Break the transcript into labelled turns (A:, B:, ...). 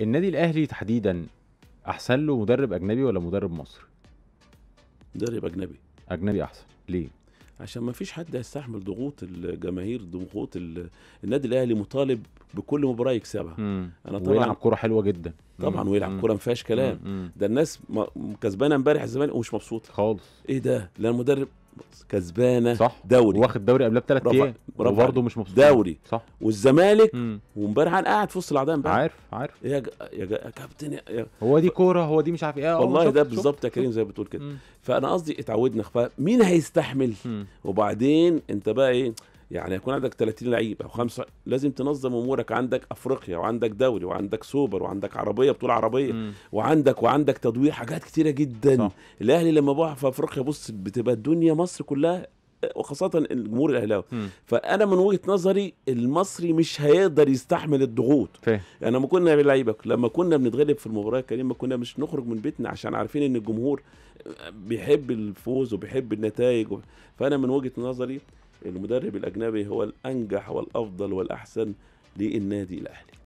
A: النادي الاهلي تحديدا احسن له مدرب اجنبي ولا مدرب مصري مدرب اجنبي
B: اجنبي احسن ليه
A: عشان ما فيش حد هيستحمل ضغوط الجماهير ضغوط النادي الاهلي مطالب بكل مباراه يكسبها مم. انا طبعا ويلعب كوره حلوه جدا طبعا ويلعب كوره ما فيهاش كلام مم. ده الناس كسبانه امبارح الزمالك ومش مبسوطه خالص ايه ده لا المدرب كسبانه صح دوري واخد دوري قبلها بثلاث ايام وبرضه مش مبسوط دوري صح والزمالك وامبارح انا قاعد في وسط الاعداء امبارح عارف عارف يا ج... يا, ج... يا كابتن يا... يا...
B: هو دي كوره هو دي مش عارف ايه آه، والله ده بالظبط يا كريم زي ما بتقول كده مم.
A: فانا قصدي اتعودنا فمين هيستحمل مم. وبعدين انت بقى ايه يعني يكون عندك 30 لعيب او خمسه لازم تنظم امورك عندك افريقيا وعندك دوري وعندك سوبر وعندك عربيه بطوله عربيه مم. وعندك وعندك تدوير حاجات كتيره جدا صح. الاهلي لما بقع في افريقيا بص بتبقى الدنيا مصر كلها وخاصه الجمهور الاهلاوي فانا من وجهه نظري المصري مش هيقدر يستحمل الضغوط فيه. يعني ما كنا لعيبه لما كنا بنتغلب في المباراه الكريمه كنا مش نخرج من بيتنا عشان عارفين ان الجمهور بيحب الفوز وبيحب النتائج فانا من وجهه نظري المدرب الأجنبي هو الأنجح والأفضل والأحسن للنادي الأهلي